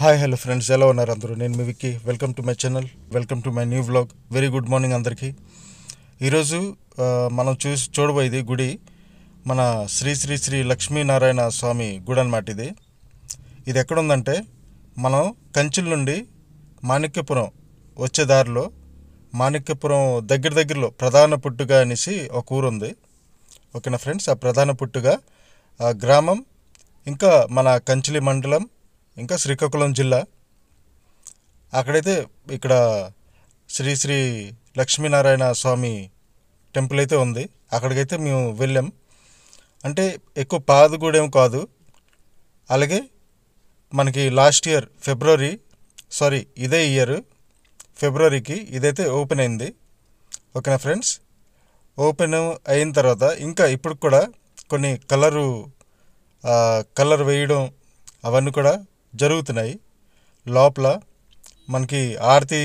hi hello friends ఎలా ఉన్నారు అందరూ నేను మీ Vicky welcome to my channel welcome to my new vlog very good morning అందరికీ ఈరోజు మనం చూసి చూడబోయేది గుడి మన శ్రీ శ్రీ శ్రీ లక్ష్మీనారాయణ స్వామి గుడి అనమాట ఇది ఇది ఎక్కడుందంటే మనం కంచిల్ నుండి మాణిక్యపురం వచ్చే దారిలో మాణిక్యపురం దగ్గర దగ్గరలో ప్రధాన పుట్టుగా అనేసి ఒక ఊరుంది ఓకేనా ఫ్రెండ్స్ ఆ ప్రధాన పుట్టుగా గ్రామం ఇంకా మన కంచిలి మండలం ఇంకా శ్రీకాకుళం జిల్లా అక్కడైతే ఇక్కడ శ్రీ శ్రీ లక్ష్మీనారాయణ స్వామి టెంపుల్ అయితే ఉంది అక్కడికైతే మేము వెళ్ళాం అంటే ఎక్కువ పాదు కూడా ఏం కాదు అలాగే మనకి లాస్ట్ ఇయర్ ఫిబ్రవరి సారీ ఇదే ఇయర్ ఫిబ్రవరికి ఇదైతే ఓపెన్ అయింది ఓకేనా ఫ్రెండ్స్ ఓపెన్ అయిన తర్వాత ఇంకా ఇప్పుడు కూడా కొన్ని కలరు కలర్ వేయడం అవన్నీ కూడా జరుగుతున్నాయి లోపల మనకి ఆరతి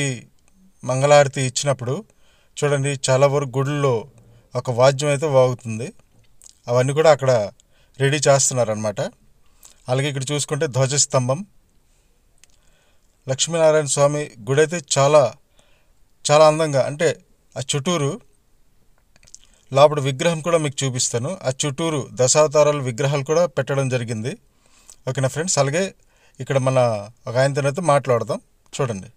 మంగళారతి ఇచ్చినప్పుడు చూడండి చాలా వరకు గుడుల్లో ఒక వాద్యం అయితే వాగుతుంది అవన్నీ కూడా అక్కడ రెడీ చేస్తున్నారనమాట అలాగే ఇక్కడ చూసుకుంటే ధ్వజస్తంభం లక్ష్మీనారాయణ స్వామి గుడి అయితే చాలా చాలా అందంగా అంటే ఆ చుట్టూరు లోపల విగ్రహం కూడా మీకు చూపిస్తాను ఆ చుట్టూరు దశావతారాలు విగ్రహాలు కూడా పెట్టడం జరిగింది ఓకేనా ఫ్రెండ్స్ అలాగే ఇక్కడ మన ఒక ఆయనతో మాట్లాడదాం చూడండి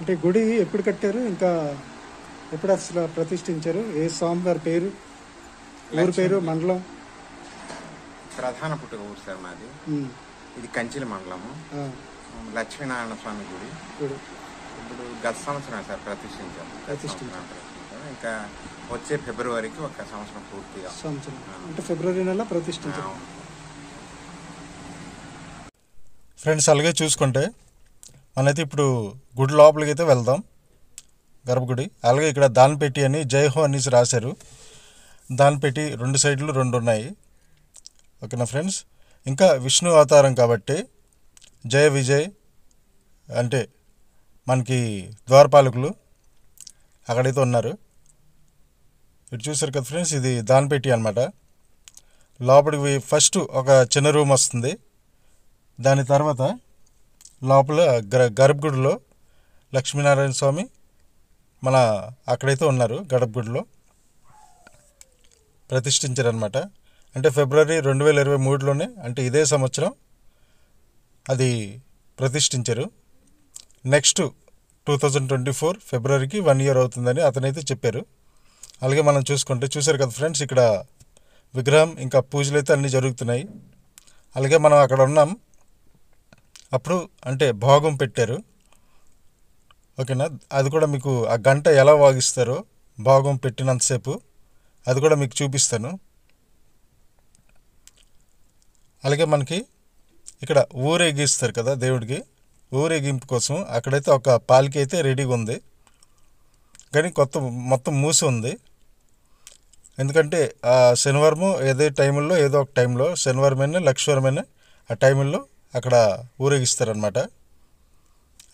అంటే గుడి ఎప్పుడు కట్టారు ఇంకా ఎప్పుడు అసలు ప్రతిష్ఠించారు ఏ స్వామివారి పేరు ఊరు పేరు మండలం ప్రధాన పుట్టుక ఊరు సార్ మాది ఇది కంచిలి మండలము లక్ష్మీనారాయణ స్వామి గుడి ఇప్పుడు గత సంవత్సరం సార్ ప్రతిష్ఠించారు ప్రతిష్ఠించాము ఇంకా వచ్చే ఫిబ్రవరికి ఒక సంవత్సరం పూర్తిగా సంవత్సరం అంటే ఫిబ్రవరి నెల ప్రతిష్ఠించారు ఫ్రెండ్స్ అలాగే చూసుకుంటే మనైతే ఇప్పుడు గుడి లోపలికి అయితే వెళ్దాం గర్భగుడి అలాగే ఇక్కడ దాన్పెట్టి అని జై హో అనేసి రాశారు దానిపెట్టి రెండు సైడ్లు రెండు ఉన్నాయి ఓకేనా ఫ్రెండ్స్ ఇంకా విష్ణు అవతారం కాబట్టి జయ విజయ్ అంటే మనకి ద్వారపాలకులు అక్కడైతే ఉన్నారు మీరు చూసారు కదా ఫ్రెండ్స్ ఇది దానిపెట్టి అనమాట లోపలికి ఫస్ట్ ఒక చిన్న రూమ్ వస్తుంది దాని తర్వాత లోపల గర్ గర్భగుడిలో లక్ష్మీనారాయణ స్వామి మన అక్కడైతే ఉన్నారు గడపగుడిలో ప్రతిష్ఠించారనమాట అంటే ఫిబ్రవరి రెండు వేల ఇరవై మూడులోనే అంటే ఇదే సంవత్సరం అది ప్రతిష్ఠించారు next two thousand twenty four ఫిబ్రవరికి వన్ ఇయర్ అవుతుందని అతనైతే చెప్పారు అలాగే మనం చూసుకుంటే చూసారు కదా ఫ్రెండ్స్ ఇక్కడ విగ్రహం ఇంకా పూజలు అయితే అన్నీ జరుగుతున్నాయి అలాగే మనం అక్కడ ఉన్నాం అప్పుడు అంటే భోగం పెట్టారు ఓకేనా అది కూడా మీకు ఆ గంట ఎలా వాగిస్తారో భాగం పెట్టినంతసేపు అది కూడా మీకు చూపిస్తాను అలాగే మనకి ఇక్కడ ఊరేగిస్తారు కదా దేవుడికి ఊరేగింపు కోసం అక్కడైతే ఒక పాలకి అయితే రెడీగా ఉంది కానీ కొత్త మొత్తం మూసి ఉంది ఎందుకంటే ఆ శనివారము ఏదే టైంలో ఏదో ఒక టైంలో శనివారమైనా లక్ష్మీవారమైనా ఆ టైంలో అక్కడ ఊరేగిస్తారనమాట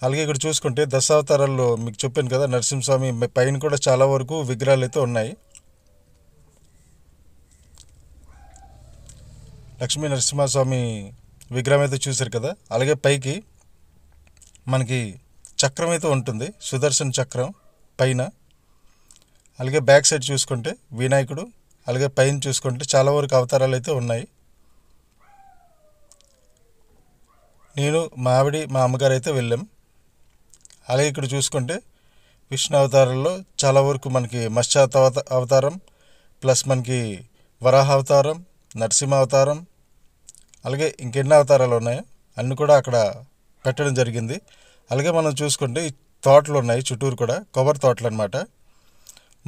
అలాగే ఇక్కడ చూసుకుంటే దశావతారాల్లో మీకు చెప్పాను కదా నరసింహస్వామి పైన కూడా చాలా వరకు విగ్రహాలు అయితే ఉన్నాయి లక్ష్మీ నరసింహస్వామి విగ్రహం అయితే చూశారు కదా అలాగే పైకి మనకి చక్రం అయితే ఉంటుంది సుదర్శన్ చక్రం పైన అలాగే బ్యాక్ సైడ్ చూసుకుంటే వినాయకుడు అలాగే పైన చూసుకుంటే చాలా వరకు అవతారాలు అయితే ఉన్నాయి నేను మా ఆవిడ మా అమ్మగారు అయితే వెళ్ళాం అలాగే ఇక్కడ చూసుకుంటే విష్ణు అవతారంలో చాలా వరకు మనకి మత్స్యాత అవతారం ప్లస్ మనకి వరాహ అవతారం నరసింహ అవతారం అలాగే ఇంకెన్ని అవతారాలు ఉన్నాయో అన్నీ కూడా అక్కడ పెట్టడం జరిగింది అలాగే మనం చూసుకుంటే తోటలు ఉన్నాయి చుట్టూరు కూడా కొబ్బరి తోటలు అనమాట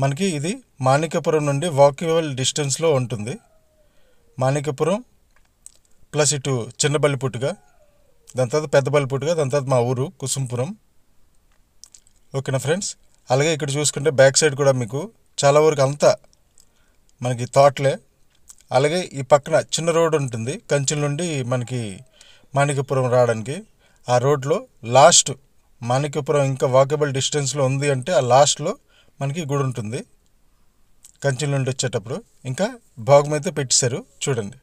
మనకి ఇది మాణికపురం నుండి వాక్యువల్ డిస్టెన్స్లో ఉంటుంది మాణిక్యపురం ప్లస్ ఇటు చిన్న దాని తర్వాత పెద్ద దాని తర్వాత మా ఊరు కుసుంపురం ఓకేనా ఫ్రెండ్స్ అలాగే ఇక్కడ చూసుకుంటే బ్యాక్ సైడ్ కూడా మీకు చాలా వరకు అంతా మనకి తోటలే అలాగే ఈ పక్కన చిన్న రోడ్ ఉంటుంది కంచెల నుండి మనకి మాణికపురం రావడానికి ఆ రోడ్లో లాస్ట్ మాణిక్యపురం ఇంకా వాకబుల్ డిస్టెన్స్లో ఉంది అంటే ఆ లాస్ట్లో మనకి గుడి ఉంటుంది కంచెల నుండి వచ్చేటప్పుడు ఇంకా భాగం అయితే పెట్టేశారు చూడండి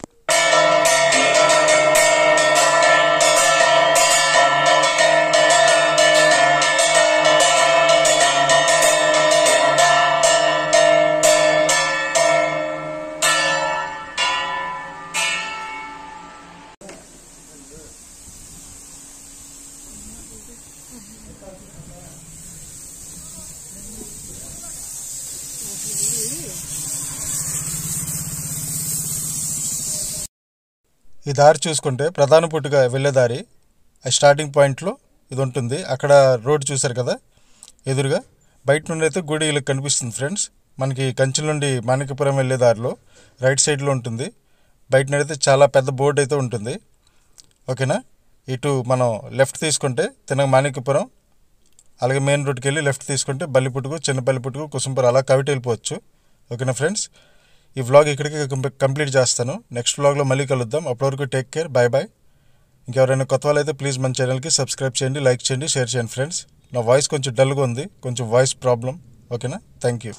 ఈ దారి చూసుకుంటే ప్రధాన పుట్టుగా వెళ్ళేదారి ఆ స్టార్టింగ్ పాయింట్లో ఇది ఉంటుంది అక్కడ రోడ్ చూశారు కదా ఎదురుగా బయట నుండి అయితే గుడి ఇలా కనిపిస్తుంది ఫ్రెండ్స్ మనకి కంచెల నుండి మాణిక్యపురం వెళ్ళే దారిలో రైట్ సైడ్లో ఉంటుంది బయట నడితే చాలా పెద్ద బోర్డు అయితే ఉంటుంది ఓకేనా ఇటు మనం లెఫ్ట్ తీసుకుంటే తినగ మాణికపురం అలాగే మెయిన్ రోడ్కి వెళ్ళి లెఫ్ట్ తీసుకుంటే బల్లిపుట్టుకు చిన్న బల్లిపుట్టుకు కుసుంపురం అలా కవిట వెళ్ళిపోవచ్చు ఓకేనా ఫ్రెండ్స్ ఈ వ్లాగ్ ఇక్కడికి కంప్లీట్ చేస్తాను నెక్స్ట్ వ్లాగ్లో మళ్ళీ కలుద్దాం అప్పటివరకు టేక్ కేర్ బాయ్ బాయ్ ఇంకెవరైనా కొత్త అయితే ప్లీజ్ మన ఛానల్కి సబ్స్క్రైబ్ చేయండి లైక్ చేయండి షేర్ చేయండి ఫ్రెండ్స్ నా వాయిస్ కొంచెం డల్గా ఉంది కొంచెం వాయిస్ ప్రాబ్లం ఓకేనా థ్యాంక్ యూ